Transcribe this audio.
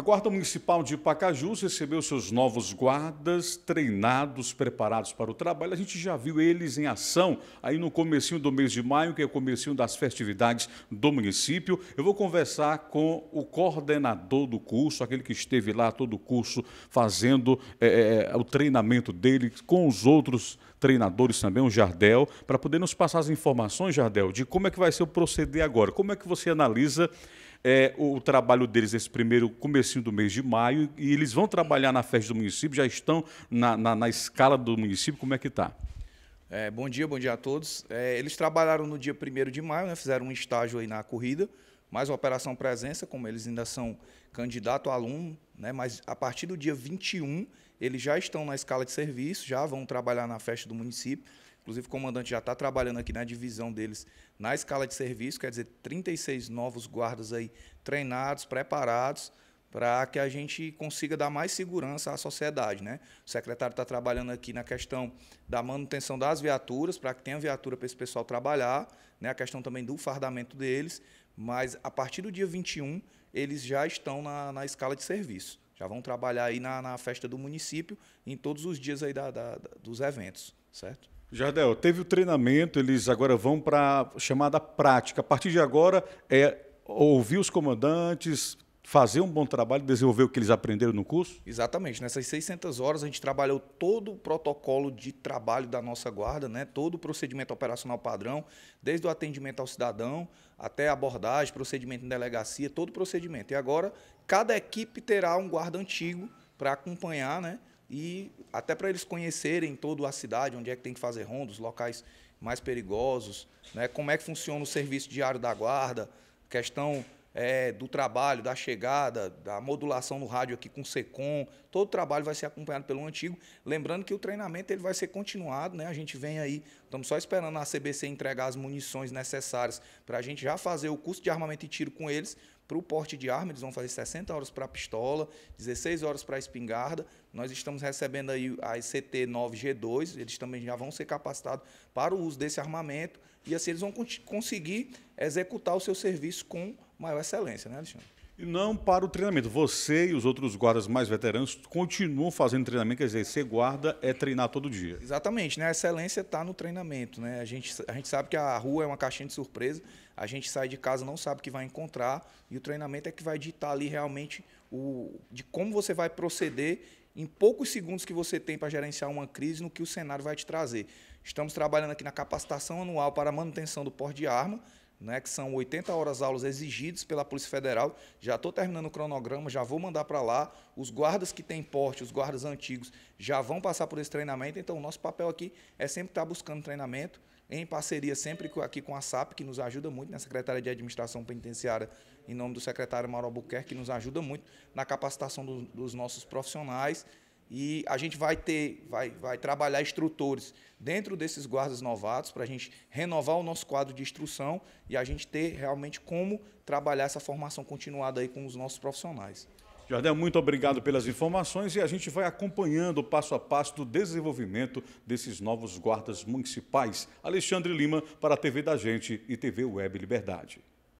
A Guarda Municipal de Pacajus recebeu seus novos guardas treinados, preparados para o trabalho. A gente já viu eles em ação aí no comecinho do mês de maio, que é o comecinho das festividades do município. Eu vou conversar com o coordenador do curso, aquele que esteve lá todo o curso fazendo é, o treinamento dele com os outros treinadores também, o Jardel, para poder nos passar as informações, Jardel, de como é que vai ser o proceder agora. Como é que você analisa é, o trabalho deles nesse primeiro comecinho do mês de maio e eles vão trabalhar na festa do município, já estão na, na, na escala do município, como é que está? É, bom dia, bom dia a todos. É, eles trabalharam no dia 1 de maio, né, fizeram um estágio aí na corrida, mais uma operação presença, como eles ainda são candidato a aluno, né, mas a partir do dia 21 eles já estão na escala de serviço, já vão trabalhar na festa do município. Inclusive, o comandante já está trabalhando aqui na divisão deles na escala de serviço, quer dizer, 36 novos guardas aí treinados, preparados, para que a gente consiga dar mais segurança à sociedade. Né? O secretário está trabalhando aqui na questão da manutenção das viaturas, para que tenha viatura para esse pessoal trabalhar, né? a questão também do fardamento deles, mas a partir do dia 21, eles já estão na, na escala de serviço. Já vão trabalhar aí na, na festa do município, em todos os dias aí da, da, da dos eventos, certo? Jardel, teve o treinamento, eles agora vão para a chamada prática. A partir de agora é ouvir os comandantes, fazer um bom trabalho, desenvolver o que eles aprenderam no curso? Exatamente. Nessas 600 horas a gente trabalhou todo o protocolo de trabalho da nossa guarda, né? todo o procedimento operacional padrão, desde o atendimento ao cidadão até a abordagem, procedimento em delegacia, todo o procedimento. E agora cada equipe terá um guarda antigo para acompanhar, né? e até para eles conhecerem toda a cidade, onde é que tem que fazer rondos, locais mais perigosos, né? como é que funciona o serviço diário da guarda, questão é, do trabalho, da chegada, da modulação no rádio aqui com o SECOM, todo o trabalho vai ser acompanhado pelo antigo, lembrando que o treinamento ele vai ser continuado, né? a gente vem aí, estamos só esperando a CBC entregar as munições necessárias para a gente já fazer o curso de armamento e tiro com eles, para o porte de arma, eles vão fazer 60 horas para a pistola, 16 horas para a espingarda. Nós estamos recebendo aí a ICT-9G2, eles também já vão ser capacitados para o uso desse armamento, e assim eles vão conseguir executar o seu serviço com maior excelência, né, Alexandre? E não para o treinamento. Você e os outros guardas mais veteranos continuam fazendo treinamento, quer dizer, ser guarda é treinar todo dia. Exatamente, né? A excelência está no treinamento, né? A gente, a gente sabe que a rua é uma caixinha de surpresa, a gente sai de casa, não sabe o que vai encontrar, e o treinamento é que vai ditar ali realmente o, de como você vai proceder em poucos segundos que você tem para gerenciar uma crise, no que o cenário vai te trazer. Estamos trabalhando aqui na capacitação anual para a manutenção do porte de arma, né, que são 80 horas aulas exigidas pela Polícia Federal. Já estou terminando o cronograma, já vou mandar para lá. Os guardas que têm porte, os guardas antigos, já vão passar por esse treinamento. Então, o nosso papel aqui é sempre estar tá buscando treinamento, em parceria sempre aqui com a SAP, que nos ajuda muito, na Secretaria de Administração Penitenciária, em nome do secretário Mauro Albuquerque, que nos ajuda muito na capacitação do, dos nossos profissionais. E a gente vai ter, vai, vai trabalhar instrutores dentro desses guardas novatos para a gente renovar o nosso quadro de instrução e a gente ter realmente como trabalhar essa formação continuada aí com os nossos profissionais. Jardel, muito obrigado pelas informações e a gente vai acompanhando o passo a passo do desenvolvimento desses novos guardas municipais. Alexandre Lima para a TV da Gente e TV Web Liberdade.